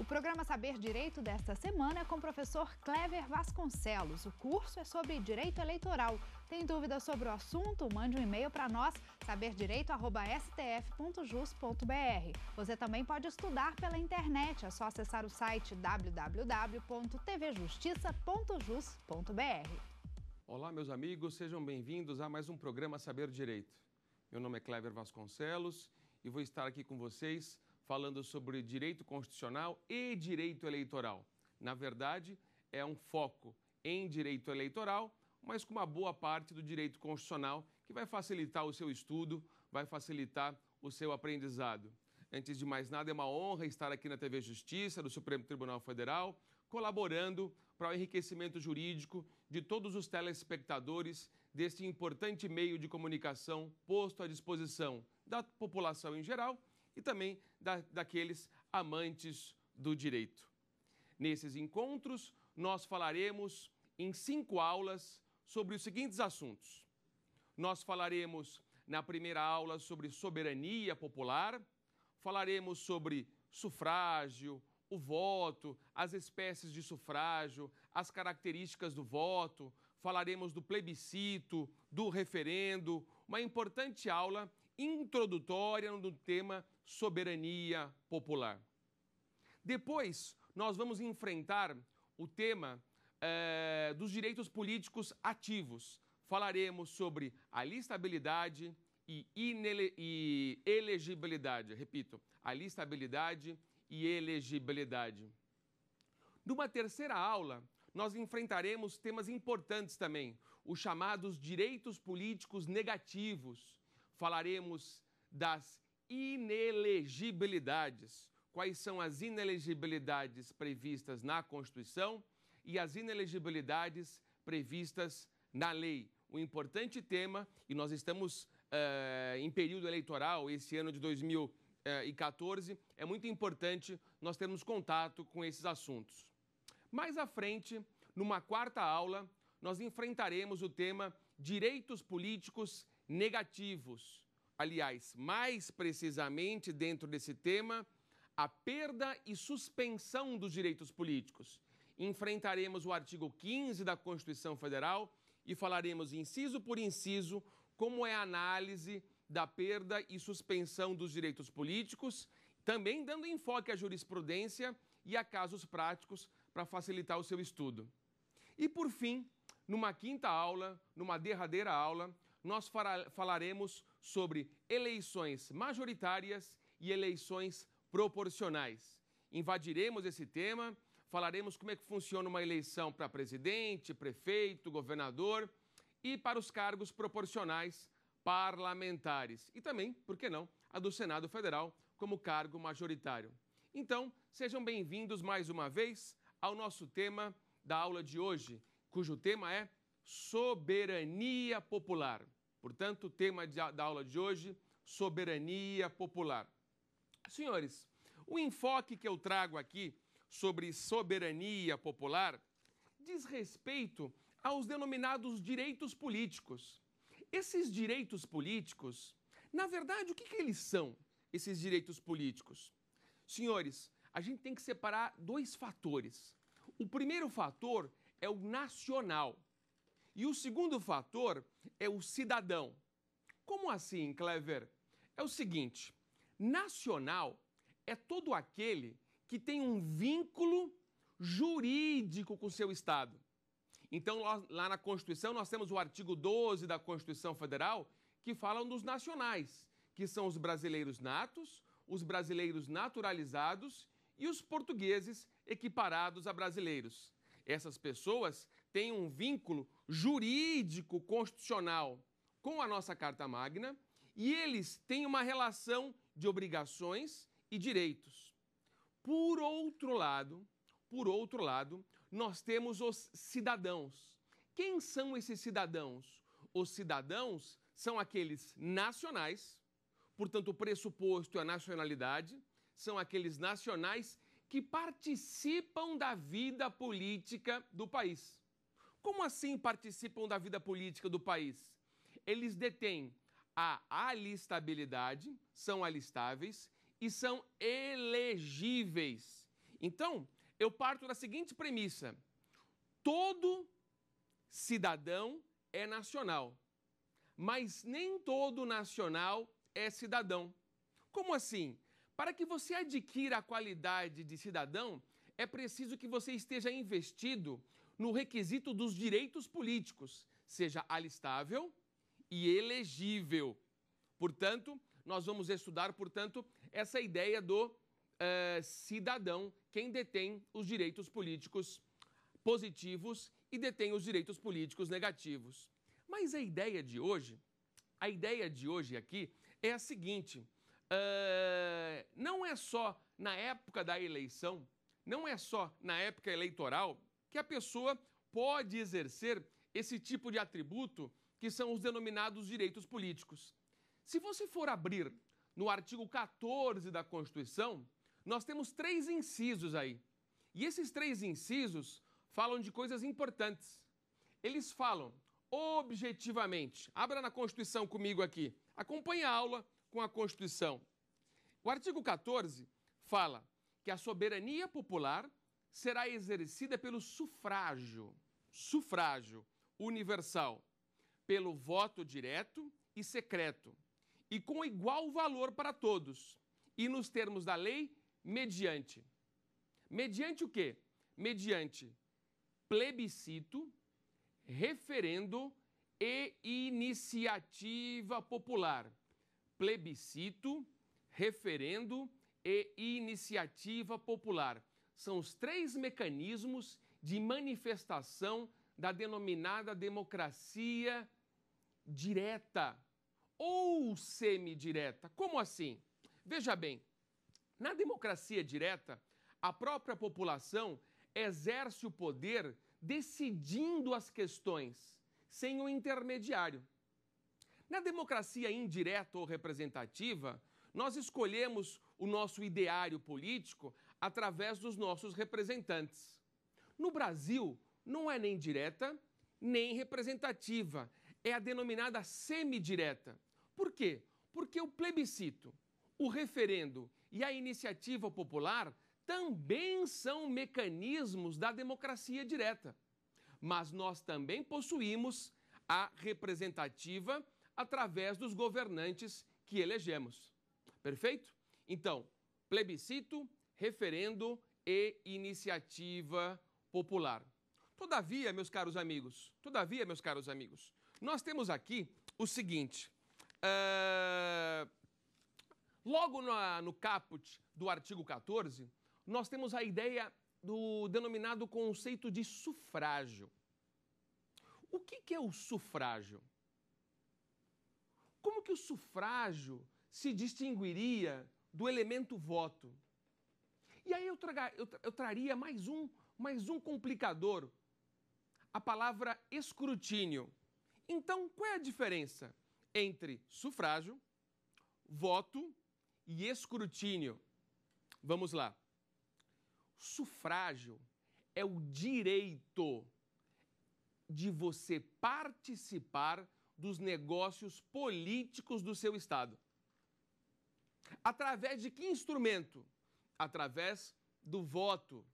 O programa Saber Direito desta semana é com o professor Clever Vasconcelos. O curso é sobre direito eleitoral. Tem dúvidas sobre o assunto? Mande um e-mail para nós, saberdireito.stf.jus.br. Você também pode estudar pela internet. É só acessar o site www.tvjustiça.jus.br. Olá, meus amigos, sejam bem-vindos a mais um programa Saber Direito. Meu nome é Clever Vasconcelos e vou estar aqui com vocês falando sobre direito constitucional e direito eleitoral. Na verdade, é um foco em direito eleitoral, mas com uma boa parte do direito constitucional que vai facilitar o seu estudo, vai facilitar o seu aprendizado. Antes de mais nada, é uma honra estar aqui na TV Justiça do Supremo Tribunal Federal, colaborando para o enriquecimento jurídico de todos os telespectadores deste importante meio de comunicação posto à disposição da população em geral e também da, daqueles amantes do direito. Nesses encontros, nós falaremos em cinco aulas sobre os seguintes assuntos. Nós falaremos na primeira aula sobre soberania popular, falaremos sobre sufrágio, o voto, as espécies de sufrágio, as características do voto, falaremos do plebiscito, do referendo, uma importante aula introdutória no tema soberania popular. Depois, nós vamos enfrentar o tema eh, dos direitos políticos ativos. Falaremos sobre alistabilidade e, e elegibilidade. Repito, alistabilidade e elegibilidade. Numa terceira aula, nós enfrentaremos temas importantes também, os chamados direitos políticos negativos, falaremos das inelegibilidades. Quais são as inelegibilidades previstas na Constituição e as inelegibilidades previstas na lei? Um importante tema, e nós estamos eh, em período eleitoral, esse ano de 2014, eh, é muito importante nós termos contato com esses assuntos. Mais à frente, numa quarta aula, nós enfrentaremos o tema direitos políticos negativos. Aliás, mais precisamente dentro desse tema, a perda e suspensão dos direitos políticos. Enfrentaremos o artigo 15 da Constituição Federal e falaremos inciso por inciso como é a análise da perda e suspensão dos direitos políticos, também dando enfoque à jurisprudência e a casos práticos para facilitar o seu estudo. E por fim, numa quinta aula, numa derradeira aula, nós falaremos sobre eleições majoritárias e eleições proporcionais. Invadiremos esse tema, falaremos como é que funciona uma eleição para presidente, prefeito, governador e para os cargos proporcionais parlamentares. E também, por que não, a do Senado Federal como cargo majoritário. Então, sejam bem-vindos mais uma vez ao nosso tema da aula de hoje, cujo tema é soberania popular. Portanto, o tema de, da aula de hoje, soberania popular. Senhores, o enfoque que eu trago aqui sobre soberania popular diz respeito aos denominados direitos políticos. Esses direitos políticos, na verdade, o que, que eles são, esses direitos políticos? Senhores, a gente tem que separar dois fatores. O primeiro fator é o nacional. E o segundo fator é o cidadão. Como assim, Clever? É o seguinte: nacional é todo aquele que tem um vínculo jurídico com seu Estado. Então, lá na Constituição, nós temos o artigo 12 da Constituição Federal, que fala dos nacionais, que são os brasileiros natos, os brasileiros naturalizados e os portugueses equiparados a brasileiros. Essas pessoas tem um vínculo jurídico constitucional com a nossa Carta Magna e eles têm uma relação de obrigações e direitos. Por outro lado, por outro lado, nós temos os cidadãos. Quem são esses cidadãos? Os cidadãos são aqueles nacionais, portanto, o pressuposto é a nacionalidade, são aqueles nacionais que participam da vida política do país. Como assim participam da vida política do país? Eles detêm a alistabilidade, são alistáveis e são elegíveis. Então, eu parto da seguinte premissa: todo cidadão é nacional, mas nem todo nacional é cidadão. Como assim? Para que você adquira a qualidade de cidadão, é preciso que você esteja investido no requisito dos direitos políticos, seja alistável e elegível. Portanto, nós vamos estudar, portanto, essa ideia do uh, cidadão, quem detém os direitos políticos positivos e detém os direitos políticos negativos. Mas a ideia de hoje, a ideia de hoje aqui é a seguinte: uh, não é só na época da eleição, não é só na época eleitoral que a pessoa pode exercer esse tipo de atributo que são os denominados direitos políticos. Se você for abrir no artigo 14 da Constituição, nós temos três incisos aí. E esses três incisos falam de coisas importantes. Eles falam objetivamente. Abra na Constituição comigo aqui. Acompanhe a aula com a Constituição. O artigo 14 fala que a soberania popular será exercida pelo sufrágio, sufrágio universal, pelo voto direto e secreto, e com igual valor para todos, e nos termos da lei, mediante. Mediante o quê? Mediante plebiscito, referendo e iniciativa popular. Plebiscito, referendo e iniciativa popular são os três mecanismos de manifestação da denominada democracia direta ou semidireta. Como assim? Veja bem, na democracia direta, a própria população exerce o poder decidindo as questões, sem o intermediário. Na democracia indireta ou representativa, nós escolhemos o nosso ideário político através dos nossos representantes. No Brasil, não é nem direta nem representativa, é a denominada semidireta. Por quê? Porque o plebiscito, o referendo e a iniciativa popular também são mecanismos da democracia direta. Mas nós também possuímos a representativa através dos governantes que elegemos. Perfeito? Então, plebiscito, referendo e iniciativa popular. Todavia, meus caros amigos, todavia, meus caros amigos, nós temos aqui o seguinte. Uh, logo na, no caput do artigo 14, nós temos a ideia do denominado conceito de sufrágio. O que, que é o sufrágio? Como que o sufrágio se distinguiria do elemento voto? E aí eu, traga, eu, eu traria mais um, mais um complicador, a palavra escrutínio. Então, qual é a diferença entre sufrágio, voto e escrutínio? Vamos lá. Sufrágio é o direito de você participar dos negócios políticos do seu Estado. Através de que instrumento? através do voto.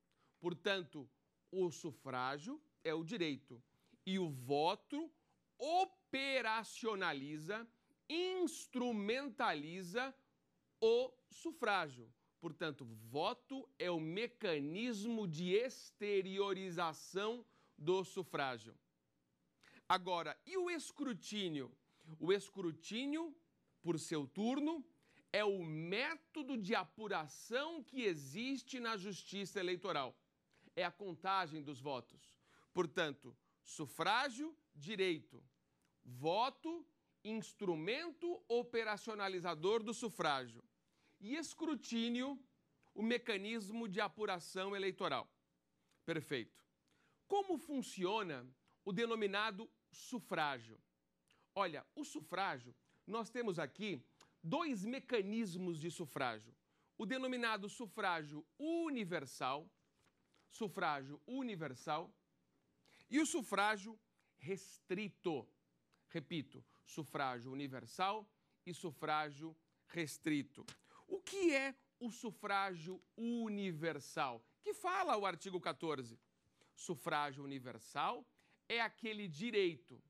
Portanto, o sufrágio é o direito e o voto operacionaliza, instrumentaliza o sufrágio. Portanto, voto é o mecanismo de exteriorização do sufrágio. Agora, e o escrutínio? O escrutínio, por seu turno, é o método de apuração que existe na justiça eleitoral. É a contagem dos votos. Portanto, sufrágio, direito. Voto, instrumento operacionalizador do sufrágio. E escrutínio, o mecanismo de apuração eleitoral. Perfeito. Como funciona o denominado sufrágio? Olha, o sufrágio, nós temos aqui dois mecanismos de sufrágio: o denominado sufrágio universal, sufrágio universal, e o sufrágio restrito. Repito, sufrágio universal e sufrágio restrito. O que é o sufrágio universal? Que fala o artigo 14? Sufrágio universal é aquele direito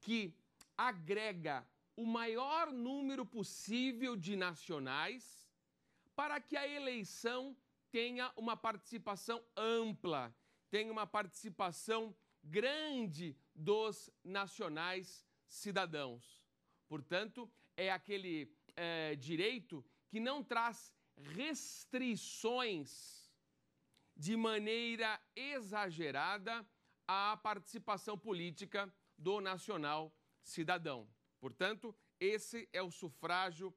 que agrega o maior número possível de nacionais para que a eleição tenha uma participação ampla, tenha uma participação grande dos nacionais cidadãos. Portanto, é aquele é, direito que não traz restrições de maneira exagerada à participação política do nacional cidadão. Portanto, esse é o sufrágio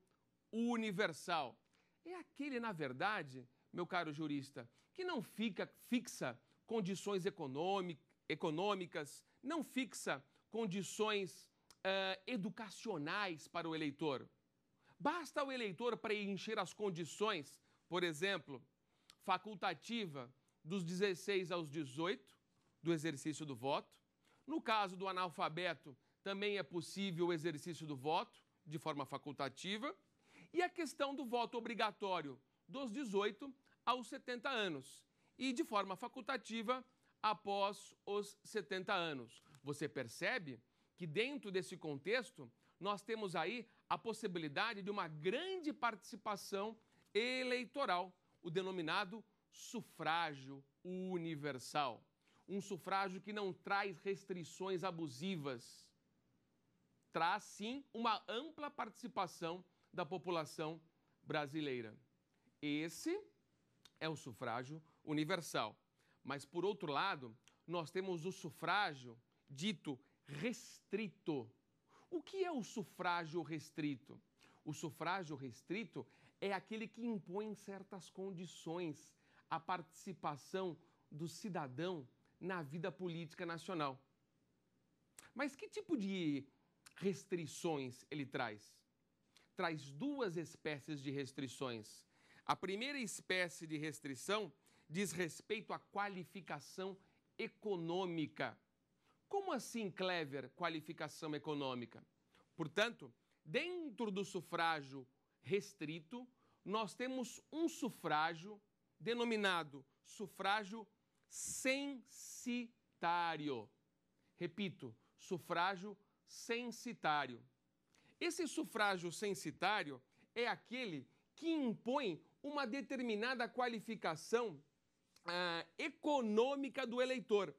universal. É aquele, na verdade, meu caro jurista, que não fica fixa condições econômicas, não fixa condições uh, educacionais para o eleitor. Basta o eleitor preencher as condições, por exemplo, facultativa dos 16 aos 18 do exercício do voto. No caso do analfabeto, também é possível o exercício do voto de forma facultativa e a questão do voto obrigatório dos 18 aos 70 anos e de forma facultativa após os 70 anos. Você percebe que dentro desse contexto nós temos aí a possibilidade de uma grande participação eleitoral, o denominado sufrágio universal. Um sufrágio que não traz restrições abusivas traz sim uma ampla participação da população brasileira. Esse é o sufrágio universal. Mas, por outro lado, nós temos o sufrágio dito restrito. O que é o sufrágio restrito? O sufrágio restrito é aquele que impõe certas condições à participação do cidadão na vida política nacional. Mas que tipo de restrições ele traz? Traz duas espécies de restrições. A primeira espécie de restrição diz respeito à qualificação econômica. Como assim, Clever, qualificação econômica? Portanto, dentro do sufrágio restrito, nós temos um sufrágio denominado sufrágio censitário. Repito, sufrágio censitário. Esse sufrágio censitário é aquele que impõe uma determinada qualificação ah, econômica do eleitor.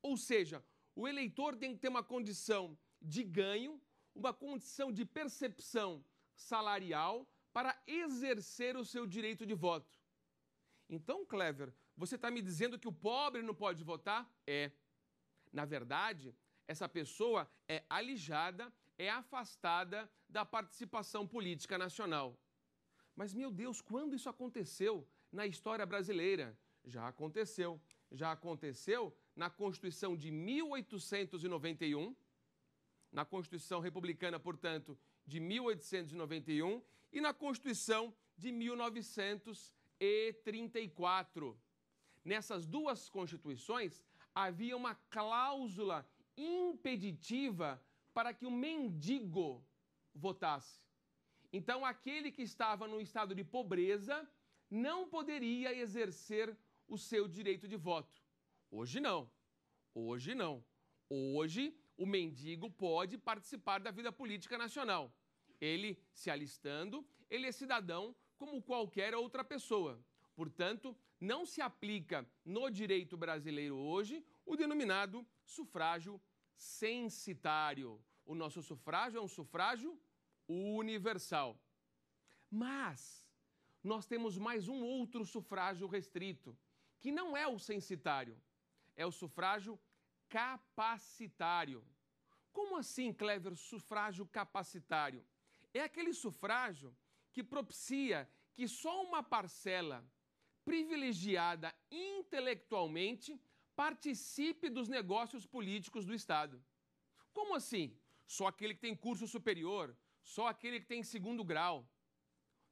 Ou seja, o eleitor tem que ter uma condição de ganho, uma condição de percepção salarial para exercer o seu direito de voto. Então, Clever, você está me dizendo que o pobre não pode votar? É. Na verdade, essa pessoa é alijada, é afastada da participação política nacional. Mas, meu Deus, quando isso aconteceu na história brasileira? Já aconteceu. Já aconteceu na Constituição de 1891, na Constituição Republicana, portanto, de 1891 e na Constituição de 1934. Nessas duas constituições havia uma cláusula impeditiva para que o mendigo votasse. Então, aquele que estava no estado de pobreza não poderia exercer o seu direito de voto. Hoje não. Hoje não. Hoje o mendigo pode participar da vida política nacional. Ele, se alistando, ele é cidadão como qualquer outra pessoa. Portanto, não se aplica no direito brasileiro hoje o denominado sufrágio censitário. O nosso sufrágio é um sufrágio universal. Mas nós temos mais um outro sufrágio restrito, que não é o censitário, é o sufrágio capacitário. Como assim, Clever, sufrágio capacitário? É aquele sufrágio que propicia que só uma parcela privilegiada intelectualmente participe dos negócios políticos do Estado. Como assim? Só aquele que tem curso superior, só aquele que tem segundo grau,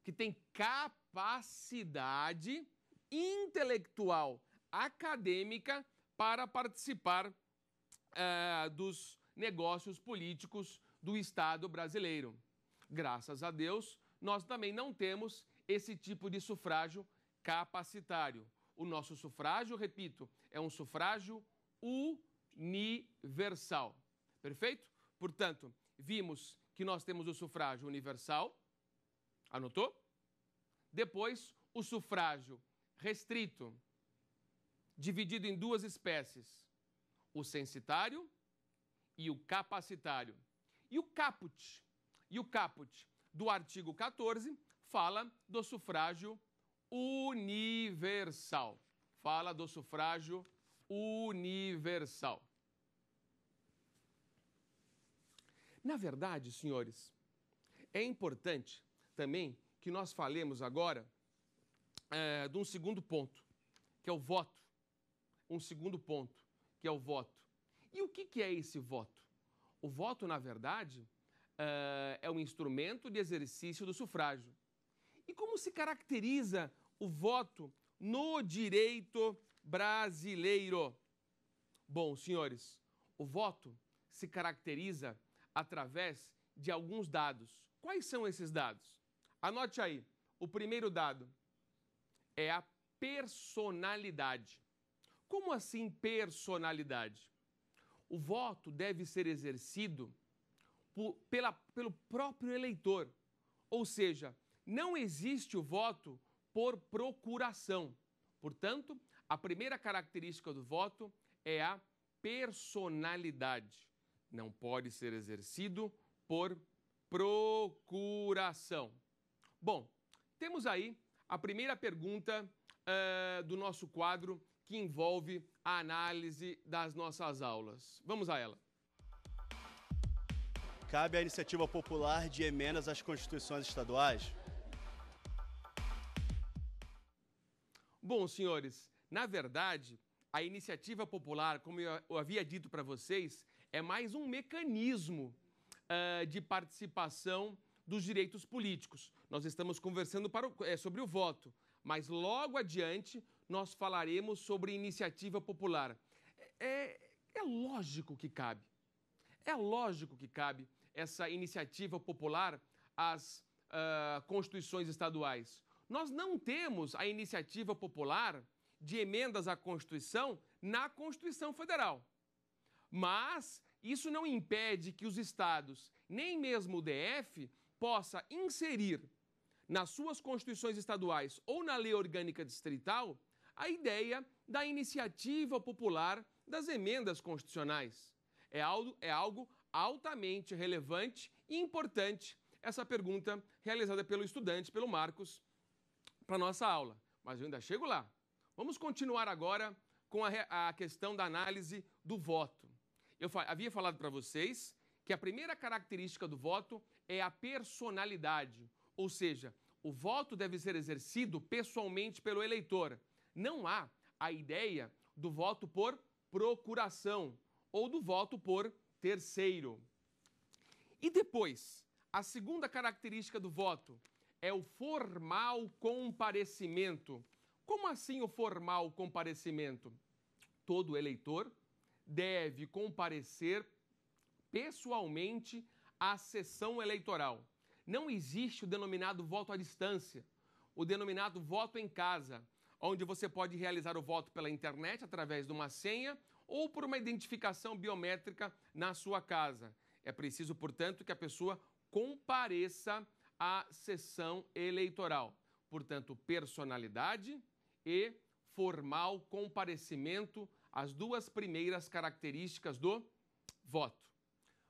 que tem capacidade intelectual, acadêmica para participar eh, dos negócios políticos do Estado brasileiro. Graças a Deus, nós também não temos esse tipo de sufrágio capacitário. O nosso sufrágio, repito, é um sufrágio universal. Perfeito? Portanto, vimos que nós temos o sufrágio universal. Anotou? Depois, o sufrágio restrito, dividido em duas espécies: o censitário e o capacitário. E o caput, e o caput do artigo 14 fala do sufrágio universal. Fala do sufrágio universal. Na verdade, senhores, é importante também que nós falemos agora é, de um segundo ponto, que é o voto. Um segundo ponto, que é o voto. E o que, que é esse voto? O voto, na verdade, é, é um instrumento de exercício do sufrágio. E como se caracteriza o voto no direito brasileiro. Bom, senhores, o voto se caracteriza através de alguns dados. Quais são esses dados? Anote aí. O primeiro dado é a personalidade. Como assim personalidade? O voto deve ser exercido por, pela, pelo próprio eleitor. Ou seja, não existe o voto por procuração. Portanto, a primeira característica do voto é a personalidade. Não pode ser exercido por procuração. Bom, temos aí a primeira pergunta uh, do nosso quadro que envolve a análise das nossas aulas. Vamos a ela. Cabe à iniciativa popular de emendas às constituições estaduais Bom, senhores, na verdade, a iniciativa popular, como eu havia dito para vocês, é mais um mecanismo uh, de participação dos direitos políticos. Nós estamos conversando o, é, sobre o voto, mas logo adiante nós falaremos sobre iniciativa popular. É, é, é lógico que cabe. É lógico que cabe essa iniciativa popular às uh, constituições estaduais. Nós não temos a iniciativa popular de emendas à Constituição na Constituição Federal. Mas isso não impede que os estados, nem mesmo o DF, possa inserir nas suas constituições estaduais ou na lei orgânica distrital a ideia da iniciativa popular das emendas constitucionais. É algo, é algo altamente relevante e importante essa pergunta realizada pelo estudante, pelo Marcos, para a nossa aula, mas eu ainda chego lá. Vamos continuar agora com a, a questão da análise do voto. Eu fa havia falado para vocês que a primeira característica do voto é a personalidade, ou seja, o voto deve ser exercido pessoalmente pelo eleitor. Não há a ideia do voto por procuração ou do voto por terceiro. E depois, a segunda característica do voto é o formal comparecimento. Como assim o formal comparecimento? Todo eleitor deve comparecer pessoalmente à sessão eleitoral. Não existe o denominado voto à distância, o denominado voto em casa, onde você pode realizar o voto pela internet através de uma senha ou por uma identificação biométrica na sua casa. É preciso, portanto, que a pessoa compareça a sessão eleitoral. Portanto, personalidade e formal comparecimento, as duas primeiras características do voto.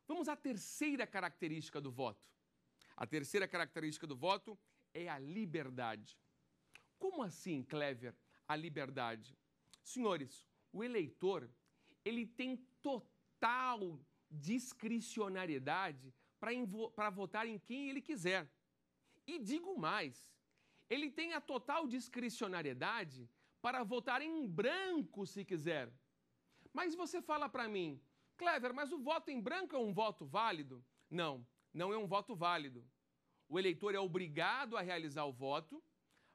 Vamos à terceira característica do voto. A terceira característica do voto é a liberdade. Como assim, Clever, a liberdade? Senhores, o eleitor, ele tem total discricionariedade para votar em quem ele quiser. E digo mais, ele tem a total discricionariedade para votar em branco se quiser. Mas você fala para mim, Clever, mas o voto em branco é um voto válido? Não, não é um voto válido. O eleitor é obrigado a realizar o voto,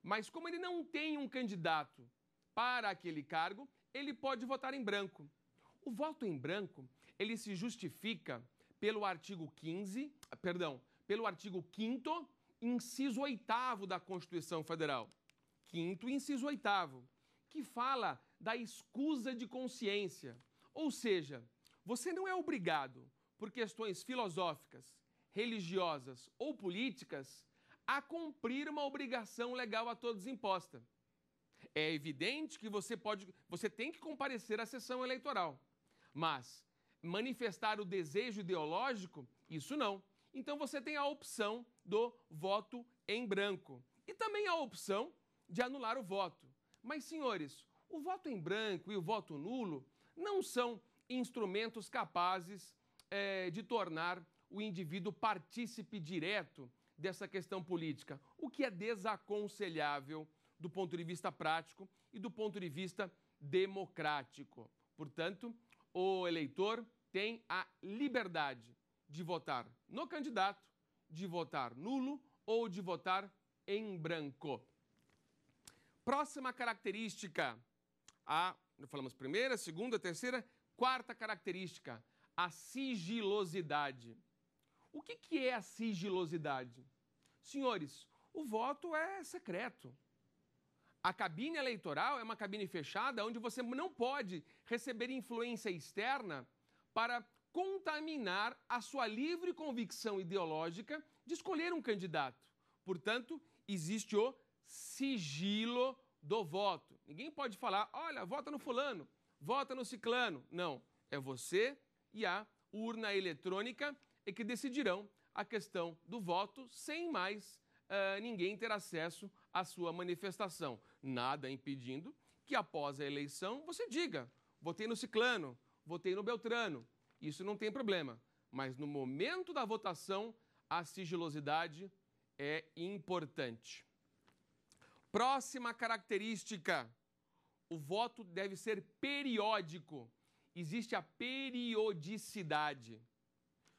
mas como ele não tem um candidato para aquele cargo, ele pode votar em branco. O voto em branco, ele se justifica pelo artigo 15, perdão, pelo artigo 5 inciso 8 da Constituição Federal, quinto inciso 8, que fala da escusa de consciência. Ou seja, você não é obrigado, por questões filosóficas, religiosas ou políticas, a cumprir uma obrigação legal a todos imposta. É evidente que você pode, você tem que comparecer à sessão eleitoral, mas manifestar o desejo ideológico, isso não. Então você tem a opção do voto em branco e também a opção de anular o voto. Mas, senhores, o voto em branco e o voto nulo não são instrumentos capazes é, de tornar o indivíduo partícipe direto dessa questão política, o que é desaconselhável do ponto de vista prático e do ponto de vista democrático. Portanto, o eleitor tem a liberdade de votar no candidato, de votar nulo ou de votar em branco. Próxima característica, a, falamos primeira, segunda, terceira, quarta característica, a sigilosidade. O que, que é a sigilosidade? Senhores, o voto é secreto. A cabine eleitoral é uma cabine fechada onde você não pode receber influência externa para contaminar a sua livre convicção ideológica de escolher um candidato. Portanto, existe o sigilo do voto. Ninguém pode falar, olha, vota no fulano, vota no ciclano. Não, é você e a urna eletrônica é que decidirão a questão do voto sem mais uh, ninguém ter acesso à sua manifestação. Nada impedindo que após a eleição você diga, votei no ciclano, votei no beltrano, isso não tem problema, mas no momento da votação, a sigilosidade é importante. Próxima característica: o voto deve ser periódico. Existe a periodicidade.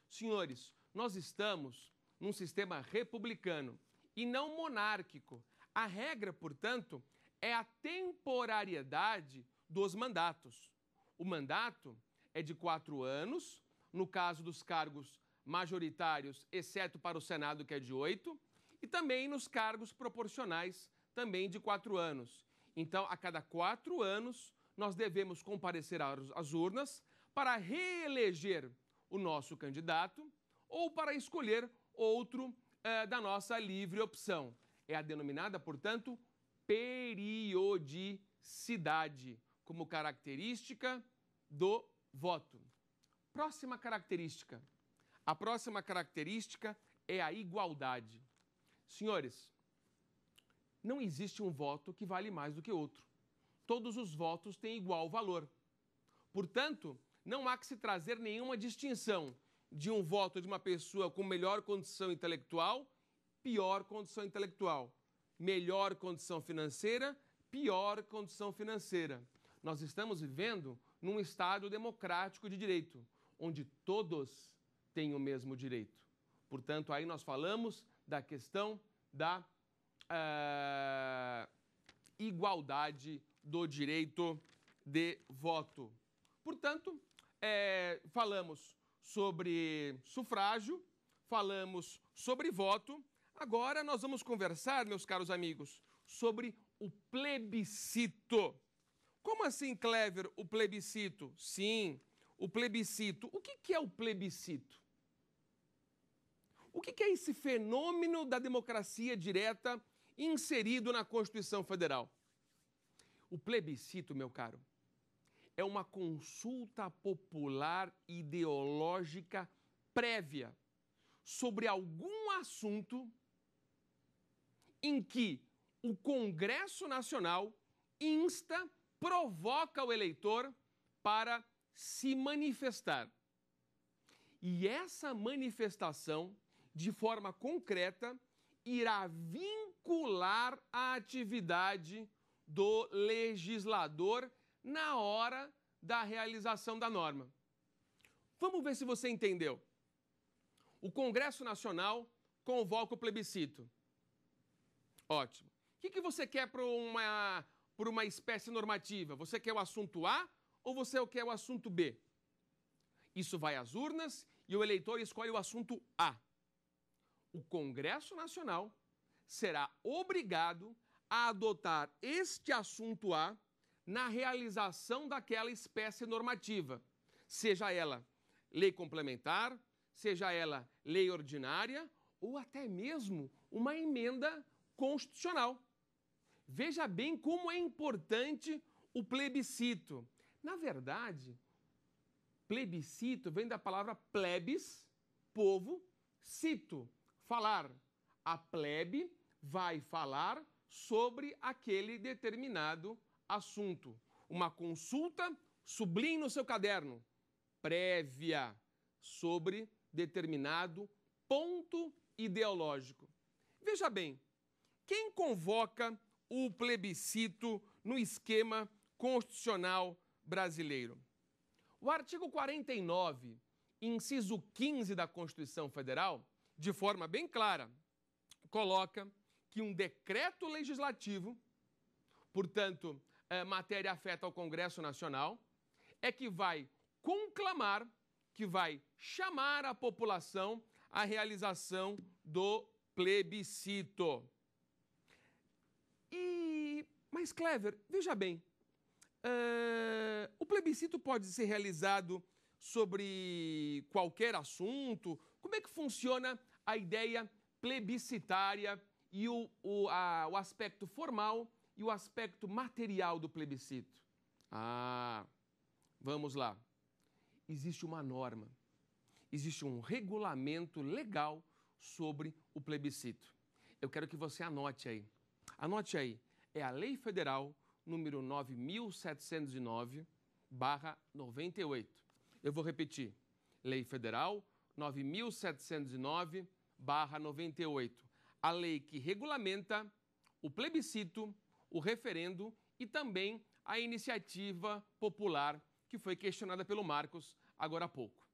Senhores, nós estamos num sistema republicano e não monárquico. A regra, portanto, é a temporariedade dos mandatos. O mandato é de quatro anos, no caso dos cargos majoritários, exceto para o Senado, que é de oito, e também nos cargos proporcionais, também de quatro anos. Então, a cada quatro anos, nós devemos comparecer às urnas para reeleger o nosso candidato ou para escolher outro eh, da nossa livre opção. É a denominada, portanto, periodicidade como característica do voto. Próxima característica. A próxima característica é a igualdade. Senhores, não existe um voto que vale mais do que outro. Todos os votos têm igual valor. Portanto, não há que se trazer nenhuma distinção de um voto de uma pessoa com melhor condição intelectual, pior condição intelectual, melhor condição financeira, pior condição financeira. Nós estamos vivendo num Estado democrático de direito, onde todos têm o mesmo direito. Portanto, aí nós falamos da questão da uh, igualdade do direito de voto. Portanto, é, falamos sobre sufrágio, falamos sobre voto. Agora nós vamos conversar, meus caros amigos, sobre o plebiscito. Como assim, Clever, o plebiscito? Sim, o plebiscito. O que, que é o plebiscito? O que, que é esse fenômeno da democracia direta inserido na Constituição Federal? O plebiscito, meu caro, é uma consulta popular ideológica prévia sobre algum assunto em que o Congresso Nacional insta provoca o eleitor para se manifestar. E essa manifestação, de forma concreta, irá vincular a atividade do legislador na hora da realização da norma. Vamos ver se você entendeu. O Congresso Nacional convoca o plebiscito. Ótimo. O que, que você quer para uma por uma espécie normativa. Você quer o assunto A ou você quer o assunto B? Isso vai às urnas e o eleitor escolhe o assunto A. O Congresso Nacional será obrigado a adotar este assunto A na realização daquela espécie normativa, seja ela lei complementar, seja ela lei ordinária ou até mesmo uma emenda constitucional. Veja bem como é importante o plebiscito. Na verdade, plebiscito vem da palavra plebis, povo, cito, falar. A plebe vai falar sobre aquele determinado assunto. Uma consulta, sublinhe no seu caderno, prévia, sobre determinado ponto ideológico. Veja bem, quem convoca o plebiscito no esquema constitucional brasileiro. O artigo 49, inciso 15 da Constituição Federal, de forma bem clara, coloca que um decreto legislativo, portanto, eh, matéria afeta ao Congresso Nacional, é que vai conclamar, que vai chamar a população à realização do plebiscito. E, mas Clever, veja bem, uh, o plebiscito pode ser realizado sobre qualquer assunto? Como é que funciona a ideia plebiscitária e o, o, a, o aspecto formal e o aspecto material do plebiscito? Ah, vamos lá. Existe uma norma, existe um regulamento legal sobre o plebiscito. Eu quero que você anote aí. Anote aí, é a Lei Federal número 9709 98. Eu vou repetir. Lei Federal 9709 98. A lei que regulamenta o plebiscito, o referendo e também a iniciativa popular que foi questionada pelo Marcos agora há pouco.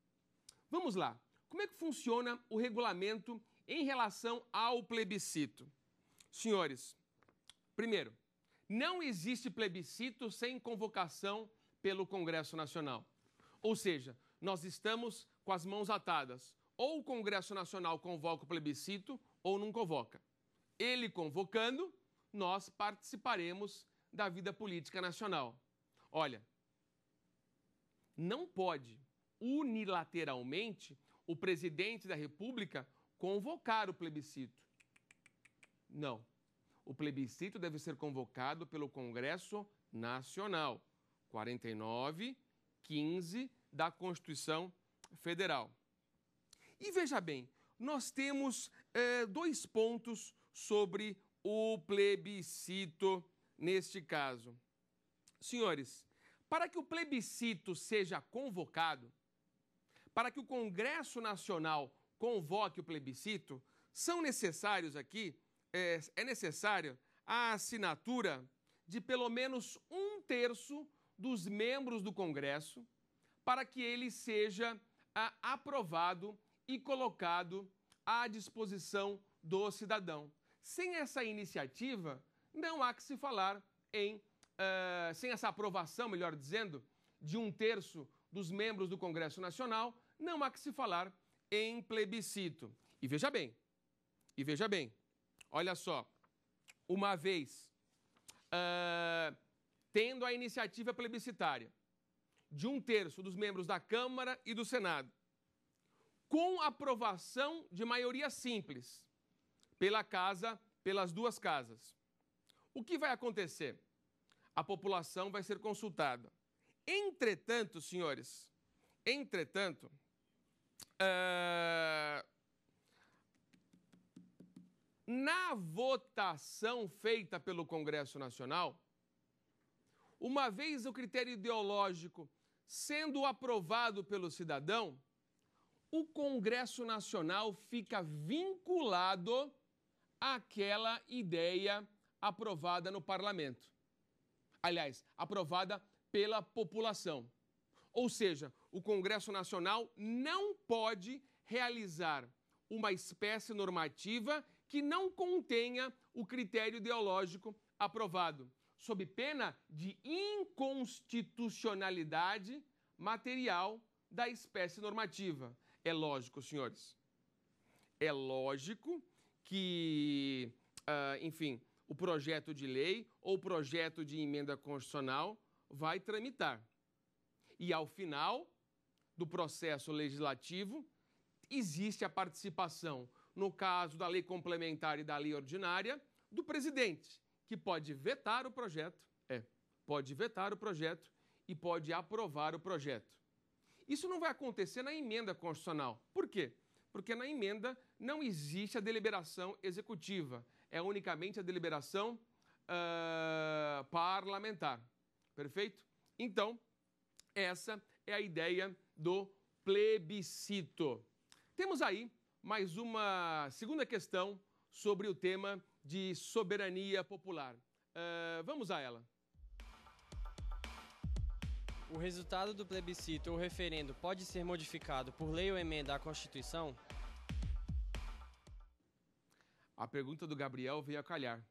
Vamos lá. Como é que funciona o regulamento em relação ao plebiscito? Senhores, Primeiro, não existe plebiscito sem convocação pelo Congresso Nacional. Ou seja, nós estamos com as mãos atadas. Ou o Congresso Nacional convoca o plebiscito ou não convoca. Ele convocando, nós participaremos da vida política nacional. Olha, não pode unilateralmente o presidente da República convocar o plebiscito. Não o plebiscito deve ser convocado pelo Congresso Nacional. 49, 15 da Constituição Federal. E veja bem, nós temos eh, dois pontos sobre o plebiscito neste caso. Senhores, para que o plebiscito seja convocado, para que o Congresso Nacional convoque o plebiscito, são necessários aqui é, é a assinatura de pelo menos um terço dos membros do Congresso para que ele seja a, ah, aprovado e colocado à disposição do cidadão. Sem essa iniciativa, não há que se falar em. Uh, sem essa aprovação, melhor dizendo, de um terço dos membros do Congresso Nacional, não há que se falar em plebiscito. E veja bem, e veja bem, Olha só. Uma vez uh, tendo a iniciativa plebiscitária de um terço dos membros da Câmara e do Senado, com aprovação de maioria simples pela casa, pelas duas casas. O que vai acontecer? A população vai ser consultada. Entretanto, senhores, entretanto, uh, na votação feita pelo Congresso Nacional, uma vez o critério ideológico sendo aprovado pelo cidadão, o Congresso Nacional fica vinculado àquela ideia aprovada no parlamento. Aliás, aprovada pela população. Ou seja, o Congresso Nacional não pode realizar uma espécie normativa que não contenha o critério ideológico aprovado, sob pena de inconstitucionalidade material da espécie normativa. É lógico, senhores. É lógico que, uh, enfim, o projeto de lei ou o projeto de emenda constitucional vai tramitar. E ao final do processo legislativo, existe a participação no caso da lei complementar e da lei ordinária, do presidente, que pode vetar o projeto, é, pode vetar o projeto e pode aprovar o projeto. Isso não vai acontecer na emenda constitucional. Por quê? Porque na emenda não existe a deliberação executiva, é unicamente a deliberação uh, parlamentar. Perfeito? Então, essa é a ideia do plebiscito. Temos aí mais uma segunda questão sobre o tema de soberania popular. Uh, vamos a ela. O resultado do plebiscito ou referendo pode ser modificado por lei ou emenda à Constituição? A pergunta do Gabriel veio a calhar.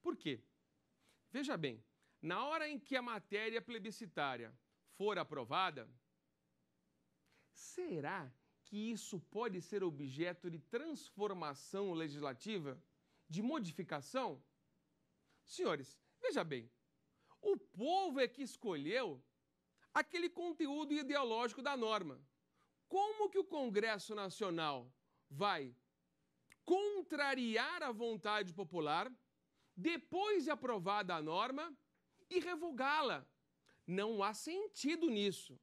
Por quê? Veja bem, na hora em que a matéria plebiscitária for aprovada, será que isso pode ser objeto de transformação legislativa, de modificação? Senhores, veja bem, o povo é que escolheu aquele conteúdo ideológico da norma. Como que o Congresso Nacional vai contrariar a vontade popular depois de aprovada a norma e revogá-la? Não há sentido nisso.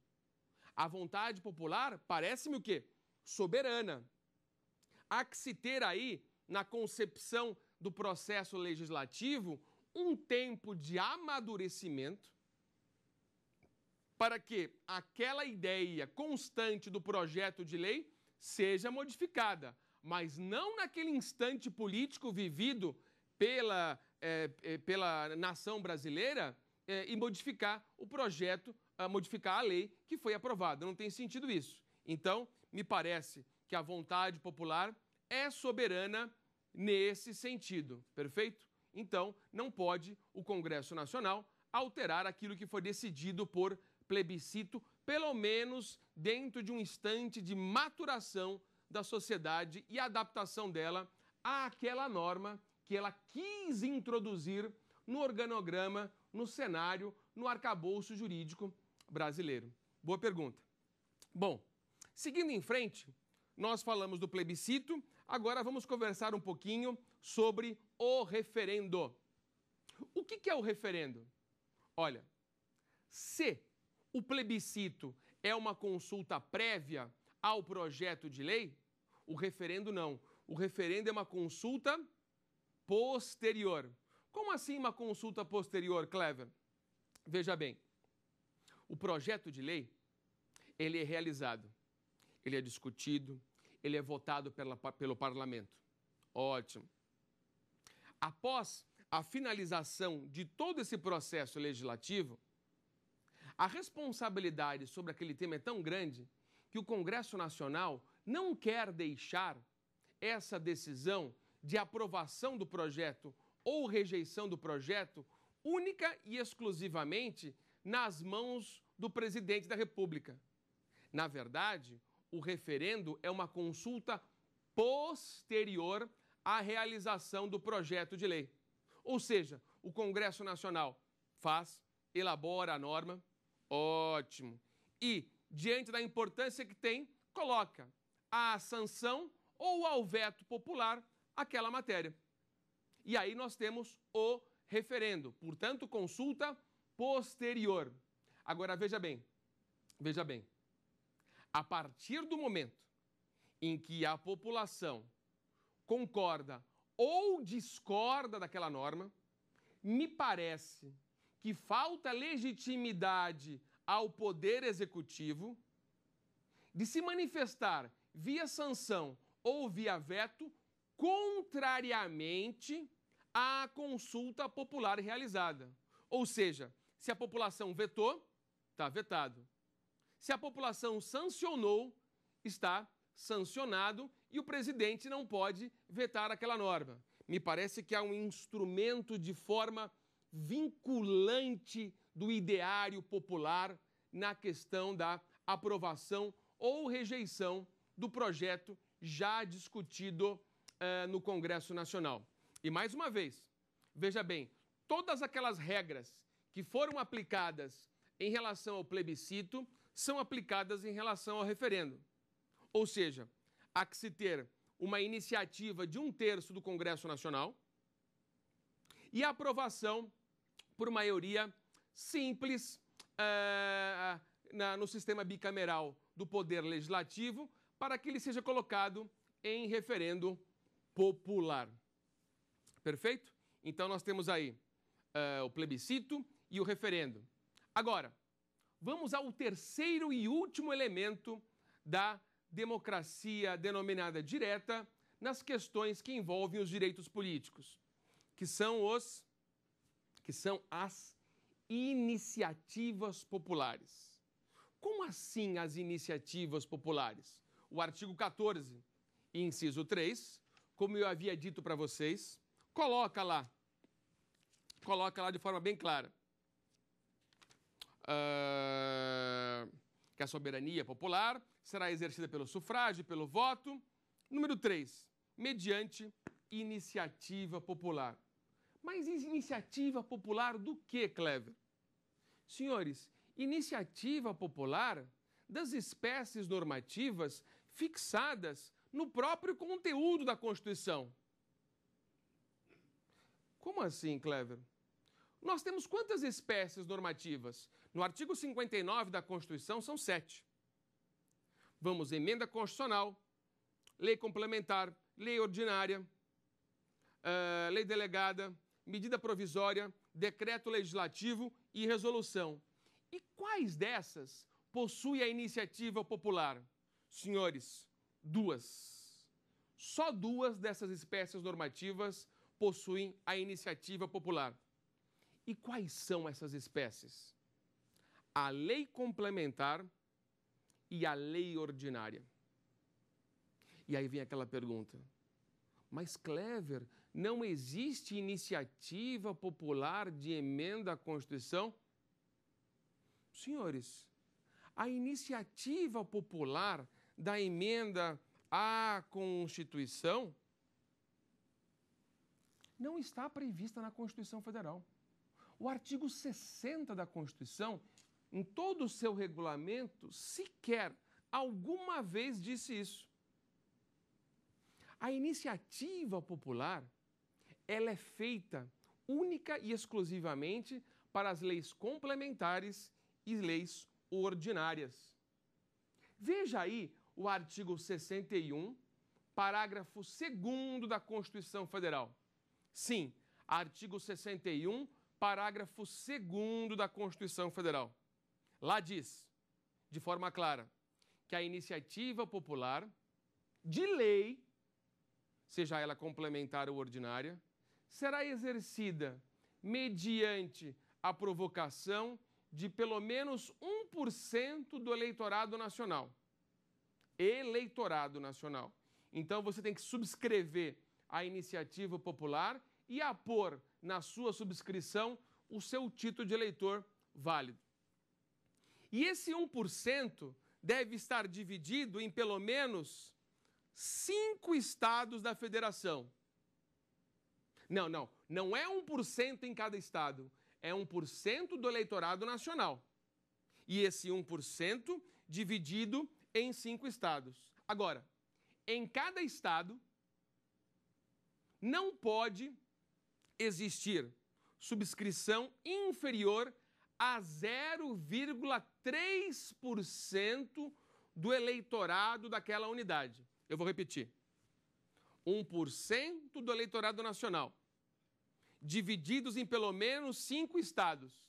A vontade popular parece-me o quê? soberana. Há que se ter aí, na concepção do processo legislativo, um tempo de amadurecimento para que aquela ideia constante do projeto de lei seja modificada, mas não naquele instante político vivido pela, é, é, pela nação brasileira é, e modificar o projeto, a ah, modificar a lei que foi aprovada. Não tem sentido isso. Então, me parece que a vontade popular é soberana nesse sentido, perfeito? Então, não pode o Congresso Nacional alterar aquilo que foi decidido por plebiscito, pelo menos dentro de um instante de maturação da sociedade e adaptação dela àquela norma que ela quis introduzir no organograma, no cenário, no arcabouço jurídico brasileiro. Boa pergunta. Bom, Seguindo em frente, nós falamos do plebiscito, agora vamos conversar um pouquinho sobre o referendo. O que, é o referendo? Olha, se o plebiscito é uma consulta prévia ao projeto de lei, o referendo não. O referendo é uma consulta posterior. Como assim uma consulta posterior, Clever? Veja bem, o projeto de lei ele é realizado ele é discutido, ele é votado pela, pelo parlamento. Ótimo. Após a finalização de todo esse processo legislativo, a responsabilidade sobre aquele tema é tão grande que o Congresso Nacional não quer deixar essa decisão de aprovação do projeto ou rejeição do projeto única e exclusivamente nas mãos do presidente da República. Na verdade, o referendo é uma consulta posterior à realização do projeto de lei. Ou seja, o Congresso Nacional faz, elabora a norma, ótimo. E, diante da importância que tem, coloca à sanção ou ao veto popular aquela matéria. E aí nós temos o referendo, portanto, consulta posterior. Agora veja bem, veja bem, a partir do momento em que a população concorda ou discorda daquela norma, me parece que falta legitimidade ao poder executivo de se manifestar via sanção ou via veto contrariamente à consulta popular realizada. Ou seja, se a população vetou, está vetado. Se a população sancionou, está sancionado e o presidente não pode vetar aquela norma. Me parece que há um instrumento de forma vinculante do ideário popular na questão da aprovação ou rejeição do projeto já discutido uh, no Congresso Nacional. E mais uma vez, veja bem, todas aquelas regras que foram aplicadas em relação ao plebiscito são aplicadas em relação ao referendo. Ou seja, há que se ter uma iniciativa de um terço do Congresso Nacional e a aprovação por maioria simples eh, na, no sistema bicameral do Poder Legislativo para que ele seja colocado em referendo popular. Perfeito? Então nós temos aí eh, o plebiscito e o referendo. Agora, vamos ao terceiro e último elemento da democracia denominada direta nas questões que envolvem os direitos políticos, que são os que são as iniciativas populares. Como assim as iniciativas populares? O artigo 14, inciso 3, como eu havia dito para vocês, coloca lá coloca lá de forma bem clara uh, que é a soberania popular será exercida pelo sufrágio e pelo voto. Número 3, mediante iniciativa popular. Mas iniciativa popular do que, Clever? Senhores, iniciativa popular das espécies normativas fixadas no próprio conteúdo da Constituição. Como assim, Clever? Nós temos quantas espécies normativas? No artigo 59 da Constituição são sete. Vamos, emenda constitucional, lei complementar, lei ordinária, uh, lei delegada, medida provisória, decreto legislativo e resolução. E quais dessas possui a iniciativa popular? Senhores, duas. Só duas dessas espécies normativas possuem a iniciativa popular. E quais são essas espécies? a lei complementar e a lei ordinária. E aí vem aquela pergunta: mas Clever, não existe iniciativa popular de emenda à Constituição? Senhores, a iniciativa popular da emenda à Constituição não está prevista na Constituição Federal. O artigo 60 da Constituição em todo o seu regulamento, sequer alguma vez disse isso. A iniciativa popular, ela é feita única e exclusivamente para as leis complementares e leis ordinárias. Veja aí o artigo 61, parágrafo 2 da Constituição Federal. Sim, artigo 61, parágrafo 2 da Constituição Federal. Lá diz, de forma clara, que a iniciativa popular, de lei, seja ela complementar ou ordinária, será exercida mediante a provocação de pelo menos 1% do eleitorado nacional. Eleitorado nacional. Então você tem que subscrever a iniciativa popular e apor na sua subscrição o seu título de eleitor válido. E esse 1% deve estar dividido em pelo menos cinco estados da federação. Não, não. Não é 1% em cada estado. É 1% do eleitorado nacional. E esse 1% dividido em cinco estados. Agora, em cada estado não pode existir subscrição inferior a 0,3% do eleitorado daquela unidade. Eu vou repetir. 1% do eleitorado nacional, divididos em pelo menos cinco estados,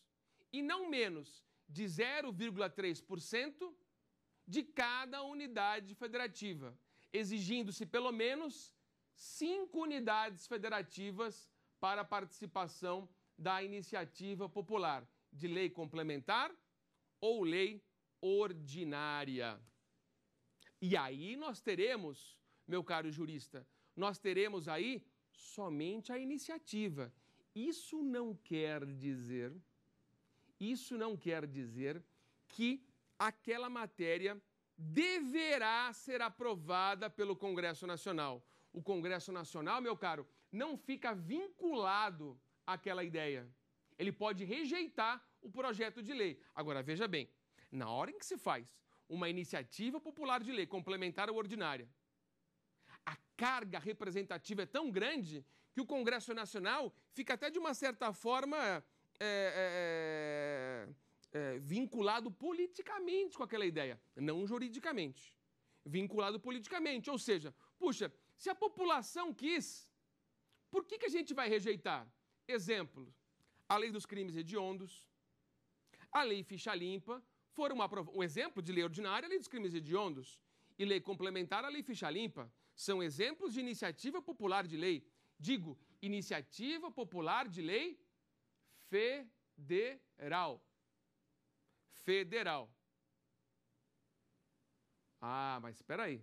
e não menos de 0,3% de cada unidade federativa, exigindo-se pelo menos cinco unidades federativas para a participação da iniciativa popular de lei complementar ou lei ordinária. E aí nós teremos, meu caro jurista, nós teremos aí somente a iniciativa. Isso não quer dizer, isso não quer dizer que aquela matéria deverá ser aprovada pelo Congresso Nacional. O Congresso Nacional, meu caro, não fica vinculado àquela ideia ele pode rejeitar o projeto de lei. Agora, veja bem, na hora em que se faz uma iniciativa popular de lei complementar ou ordinária, a carga representativa é tão grande que o Congresso Nacional fica até de uma certa forma é, é, é, é vinculado politicamente com aquela ideia, não juridicamente. Vinculado politicamente, ou seja, puxa, se a população quis, por que, que a gente vai rejeitar? Exemplo, a lei dos crimes hediondos, a lei ficha limpa, foram aprov... um exemplo de lei ordinária, é a lei dos crimes hediondos, e lei complementar a lei ficha limpa, são exemplos de iniciativa popular de lei. Digo, iniciativa popular de lei federal. Federal. Ah, mas espera aí.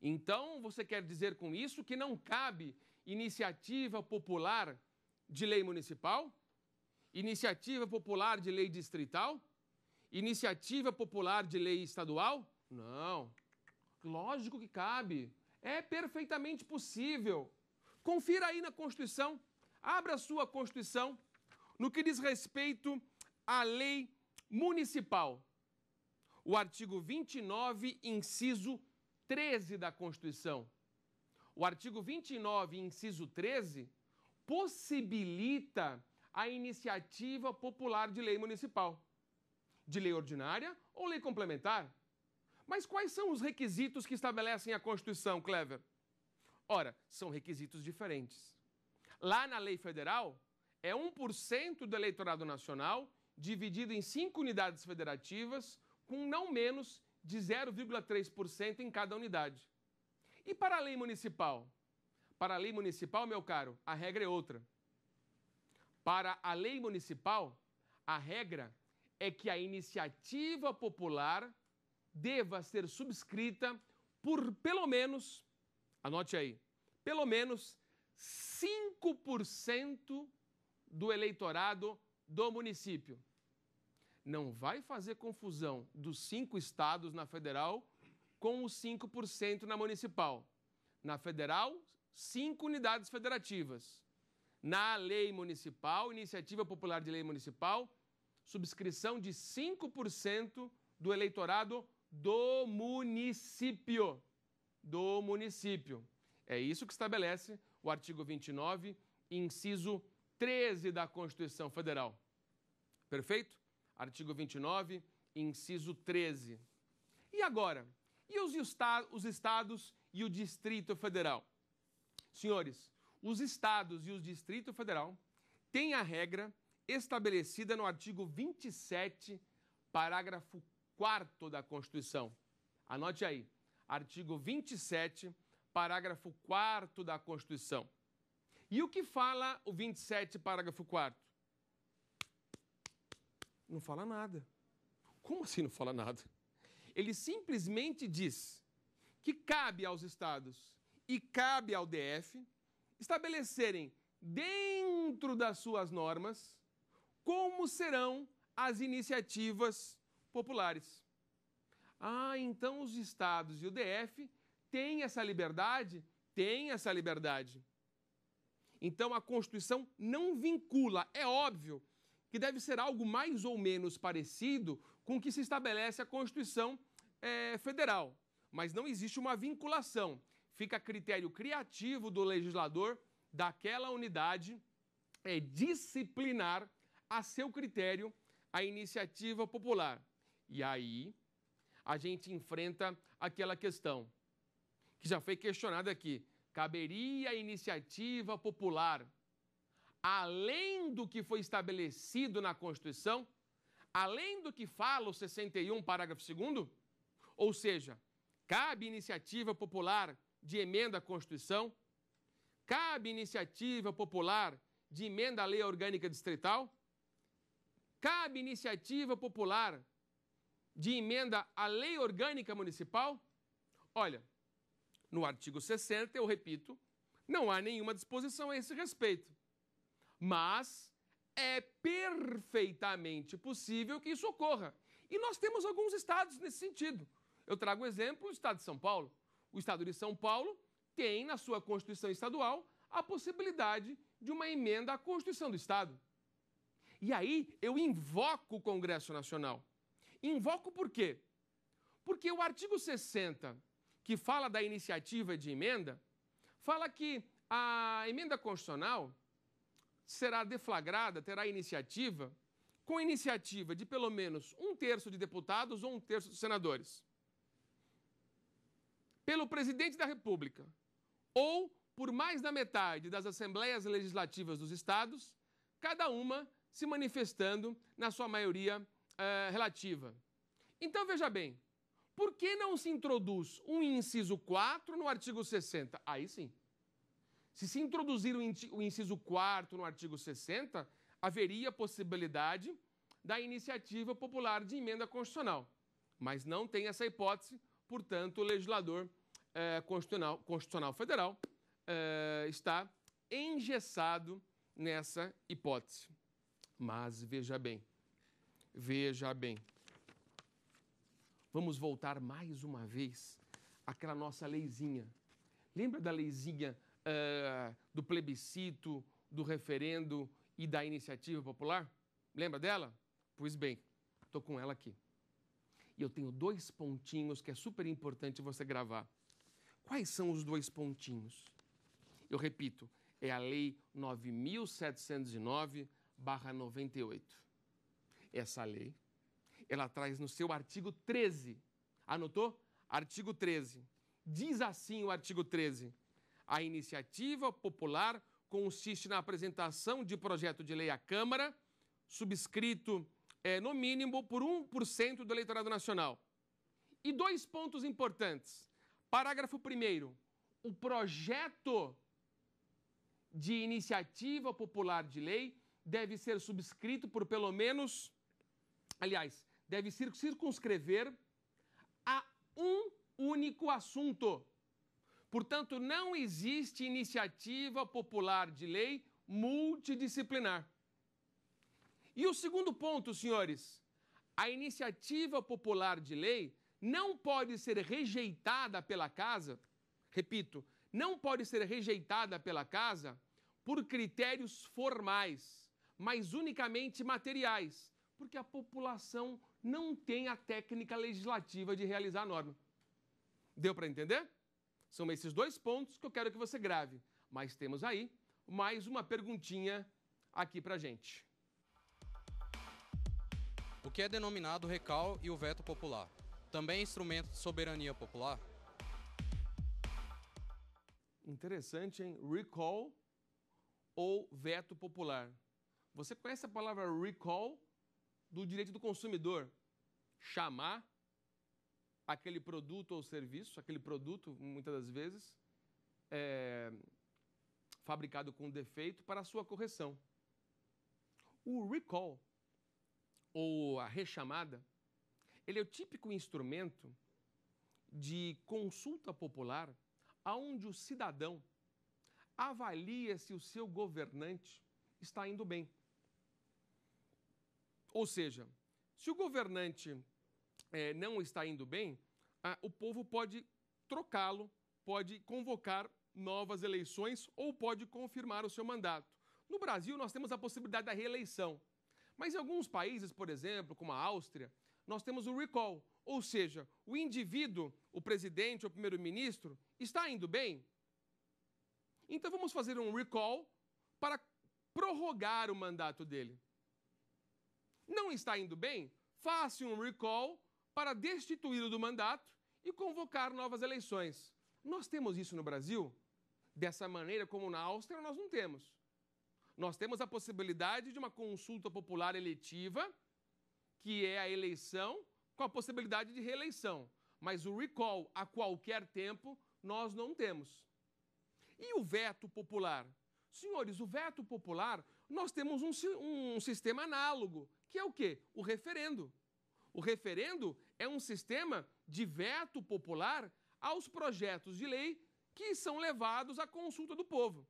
Então, você quer dizer com isso que não cabe iniciativa popular de lei municipal, iniciativa popular de lei distrital, iniciativa popular de lei estadual? Não. Lógico que cabe. É perfeitamente possível. Confira aí na Constituição. Abra a sua Constituição no que diz respeito à lei municipal. O artigo 29, inciso 13 da Constituição. O artigo 29, inciso 13, possibilita a iniciativa popular de lei municipal, de lei ordinária ou lei complementar. Mas quais são os requisitos que estabelecem a Constituição, Clever? Ora, são requisitos diferentes. Lá na lei federal, é 1% do eleitorado nacional dividido em cinco unidades federativas, com não menos de 0,3% em cada unidade. E para a lei municipal? Para a lei municipal, meu caro, a regra é outra. Para a lei municipal, a regra é que a iniciativa popular deva ser subscrita por pelo menos, anote aí, pelo menos 5% do eleitorado do município. Não vai fazer confusão dos cinco estados na federal com os 5% na municipal. Na federal, cinco unidades federativas. Na lei municipal, iniciativa popular de lei municipal, subscrição de 5% do eleitorado do município. Do município. É isso que estabelece o artigo 29, inciso 13 da Constituição Federal. Perfeito? Artigo 29, inciso 13. E agora? E os, estados e o Distrito Federal? Senhores, os estados e o Distrito Federal têm a regra estabelecida no artigo 27, parágrafo 4 da Constituição. Anote aí, artigo 27, parágrafo 4 da Constituição. E o que fala o 27, parágrafo 4? Não fala nada. Como assim não fala nada? Ele simplesmente diz que cabe aos estados e cabe ao DF estabelecerem dentro das suas normas como serão as iniciativas populares. Ah, então os estados e o DF têm essa liberdade? Tem essa liberdade. Então a Constituição não vincula, é óbvio que deve ser algo mais ou menos parecido com o que se estabelece a Constituição é, Federal. Mas não existe uma vinculação fica a critério criativo do legislador daquela unidade é, disciplinar a seu critério a iniciativa popular. E aí a gente enfrenta aquela questão que já foi questionada aqui: caberia a iniciativa popular além do que foi estabelecido na Constituição, além do que fala o 61, parágrafo 2? Ou seja, cabe iniciativa popular de emenda à Constituição? Cabe iniciativa popular de emenda à lei orgânica distrital? Cabe iniciativa popular de emenda à lei orgânica municipal? Olha, no artigo 60, eu repito, não há nenhuma disposição a esse respeito. Mas é perfeitamente possível que isso ocorra. E nós temos alguns estados nesse sentido. Eu trago o exemplo do estado de São Paulo. O Estado de São Paulo tem na sua Constituição Estadual a possibilidade de uma emenda à Constituição do Estado. E aí eu invoco o Congresso Nacional. Invoco por quê? Porque o artigo 60, que fala da iniciativa de emenda, fala que a emenda constitucional será deflagrada, terá iniciativa, com iniciativa de pelo menos um terço de deputados ou um terço de senadores pelo presidente da República ou por mais da metade das assembleias legislativas dos estados, cada uma se manifestando na sua maioria uh, relativa. Então veja bem, por que não se introduz um inciso 4 no artigo 60? Aí sim. Se se introduzir o inciso 4 no artigo 60, haveria possibilidade da iniciativa popular de emenda constitucional. Mas não tem essa hipótese Portanto, o legislador é, constitucional, constitucional, federal é, está engessado nessa hipótese. Mas veja bem, veja bem. Vamos voltar mais uma vez àquela nossa leizinha. Lembra da leizinha eh, do plebiscito, do referendo e da iniciativa popular? Lembra dela? Pois bem, estou com ela aqui eu tenho dois pontinhos que é super importante você gravar. Quais são os dois pontinhos? Eu repito, é a Lei 9709-98. Essa lei, ela traz no seu artigo 13. Anotou? Artigo 13. Diz assim o artigo 13: A iniciativa popular consiste na apresentação de projeto de lei à Câmara, subscrito é, no mínimo, por 1% do eleitorado nacional. E dois pontos importantes. Parágrafo 1. O projeto de iniciativa popular de lei deve ser subscrito por pelo menos. Aliás, deve circunscrever a um único assunto. Portanto, não existe iniciativa popular de lei multidisciplinar. E o segundo ponto, senhores, a iniciativa popular de lei não pode ser rejeitada pela casa, repito, não pode ser rejeitada pela casa por critérios formais, mas unicamente materiais, porque a população não tem a técnica legislativa de realizar a norma. Deu para entender? São esses dois pontos que eu quero que você grave. Mas temos aí mais uma perguntinha aqui para gente que é denominado recal e o veto popular, também é instrumento de soberania popular? Interessante, hein? Recall ou veto popular. Você conhece a palavra recall do direito do consumidor? Chamar aquele produto ou serviço, aquele produto, muitas das vezes, é, fabricado com defeito, para sua correção. O recall ou a rechamada, ele é o típico instrumento de consulta popular aonde o cidadão avalia se o seu governante está indo bem. Ou seja, se o governante é, não está indo bem, a, o povo pode trocá-lo, pode convocar novas eleições ou pode confirmar o seu mandato. No Brasil, nós temos a possibilidade da reeleição. Mas em alguns países, por exemplo, como a Áustria, nós temos o recall, ou seja, o indivíduo, o presidente ou primeiro-ministro, está indo bem. Então vamos fazer um recall para prorrogar o mandato dele. Não está indo bem? Faça um recall para destituí-lo do mandato e convocar novas eleições. Nós temos isso no Brasil? Dessa maneira como na Áustria, nós não temos. Nós temos a possibilidade de uma consulta popular eletiva, que é a eleição, com a possibilidade de reeleição. Mas o recall a qualquer tempo nós não temos. E o veto popular? Senhores, o veto popular, nós temos um, um sistema análogo, que é o quê? O referendo. O referendo é um sistema de veto popular aos projetos de lei que são levados à consulta do povo.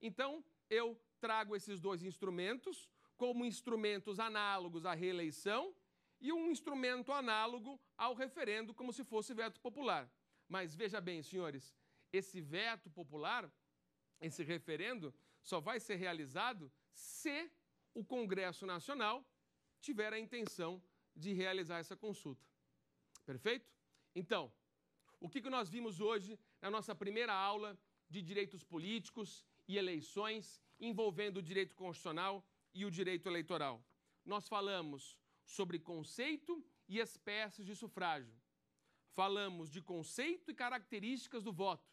Então, eu trago esses dois instrumentos como instrumentos análogos à reeleição e um instrumento análogo ao referendo, como se fosse veto popular. Mas veja bem, senhores, esse veto popular, esse referendo, só vai ser realizado se o Congresso Nacional tiver a intenção de realizar essa consulta. Perfeito? Então, o que nós vimos hoje na nossa primeira aula de direitos políticos e eleições envolvendo o direito constitucional e o direito eleitoral. Nós falamos sobre conceito e espécies de sufrágio. Falamos de conceito e características do voto.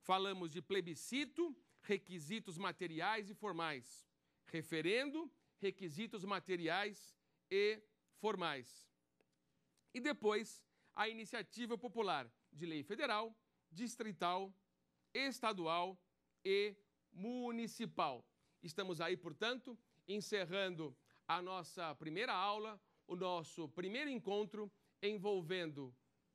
Falamos de plebiscito, requisitos materiais e formais. Referendo, requisitos materiais e formais. E depois, a iniciativa popular de lei federal, distrital, estadual e municipal. Estamos aí, portanto, encerrando a nossa primeira aula, o nosso primeiro encontro envolvendo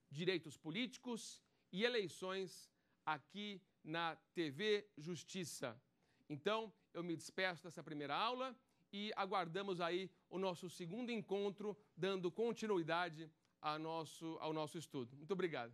direitos políticos e eleições aqui na TV Justiça. Então, eu me despeço dessa primeira aula e aguardamos aí o nosso segundo encontro, dando continuidade ao nosso, ao nosso estudo. Muito obrigado.